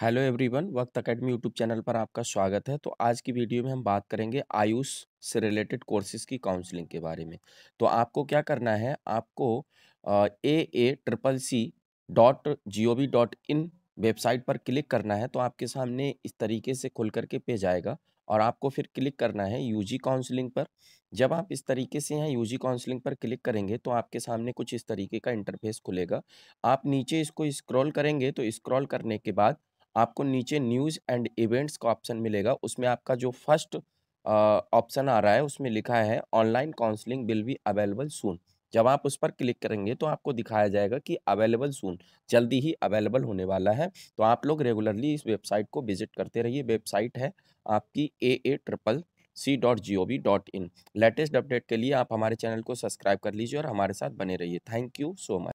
hello everyone Waqt academy YouTube channel पर आपका स्वागत है तो आज की वीडियो में हम बात करेंगे आयुष से रिलेटेड कोर्सेज की काउंसलिंग के बारे में तो आपको क्या करना है आपको A A triple C dot G O V dot in website पर क्लिक करना है तो आपके सामने इस तरीके से खुल करके पेज आएगा और आपको फिर क्लिक करना है जी काउंसलिंग पर जब आप इस तरीके से यहाँ यूजी काउंसलिंग पर क्लिक करेंगे तो आपके सामने कुछ इस तरीके का इंटरफेस खुलेगा आप नीचे इसको स्क्रॉल करेंगे तो स्क्रॉल करने के बाद आपको नीचे न्यूज़ एंड इवेंट्स का ऑप्शन मिलेगा उसमें आपका जो फर्स्ट ऑप्शन आ रहा है उसमें लिखा है online counselling will be available soon जब आप उस पर क्लिक करेंगे तो आपको दिखाया जाएगा कि अवेलेबल सून जल्दी ही अवेलेबल होने वाला है तो आप लोग रेगुलरली इस वेबसाइट को विजिट करते रहिए वेबसाइट है आपकी A A triple C dot G O V dot in latest update के लिए आप हमारे चैनल को सब्सक्राइब कर लीजिए और हमारे साथ बने रहिए थैंक यू सो मच